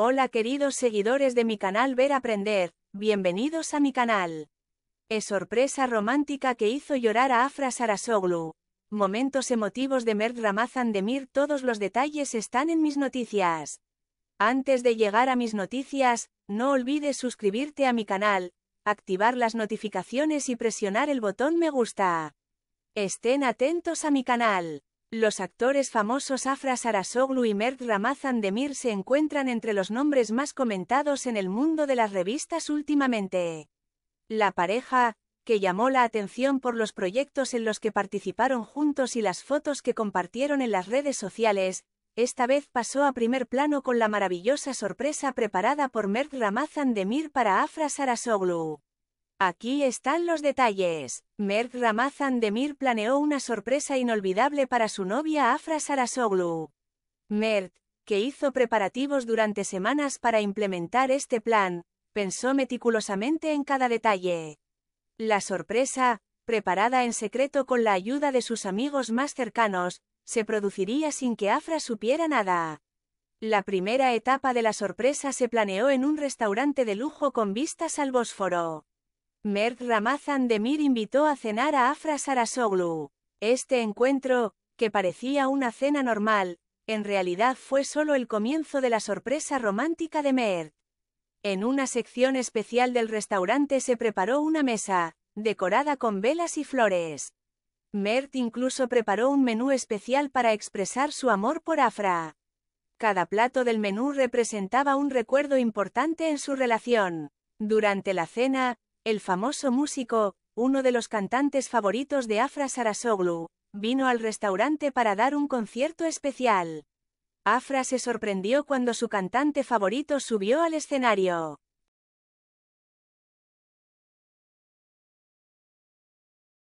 Hola queridos seguidores de mi canal Ver Aprender, bienvenidos a mi canal. Es sorpresa romántica que hizo llorar a Afra Sarasoglu. Momentos emotivos de Mert Ramazan Demir Todos los detalles están en mis noticias. Antes de llegar a mis noticias, no olvides suscribirte a mi canal, activar las notificaciones y presionar el botón me gusta. Estén atentos a mi canal. Los actores famosos Afra Sarasoglu y Mert Ramazan Demir se encuentran entre los nombres más comentados en el mundo de las revistas últimamente. La pareja, que llamó la atención por los proyectos en los que participaron juntos y las fotos que compartieron en las redes sociales, esta vez pasó a primer plano con la maravillosa sorpresa preparada por Mert Ramazan Demir para Afra Sarasoglu. Aquí están los detalles. Mert Ramazan Demir planeó una sorpresa inolvidable para su novia Afra Sarasoglu. Mert, que hizo preparativos durante semanas para implementar este plan, pensó meticulosamente en cada detalle. La sorpresa, preparada en secreto con la ayuda de sus amigos más cercanos, se produciría sin que Afra supiera nada. La primera etapa de la sorpresa se planeó en un restaurante de lujo con vistas al Bósforo. Mert Ramazan Demir invitó a cenar a Afra Sarasoglu. Este encuentro, que parecía una cena normal, en realidad fue solo el comienzo de la sorpresa romántica de Mert. En una sección especial del restaurante se preparó una mesa, decorada con velas y flores. Mert incluso preparó un menú especial para expresar su amor por Afra. Cada plato del menú representaba un recuerdo importante en su relación. Durante la cena, el famoso músico, uno de los cantantes favoritos de Afra Sarasoglu, vino al restaurante para dar un concierto especial. Afra se sorprendió cuando su cantante favorito subió al escenario.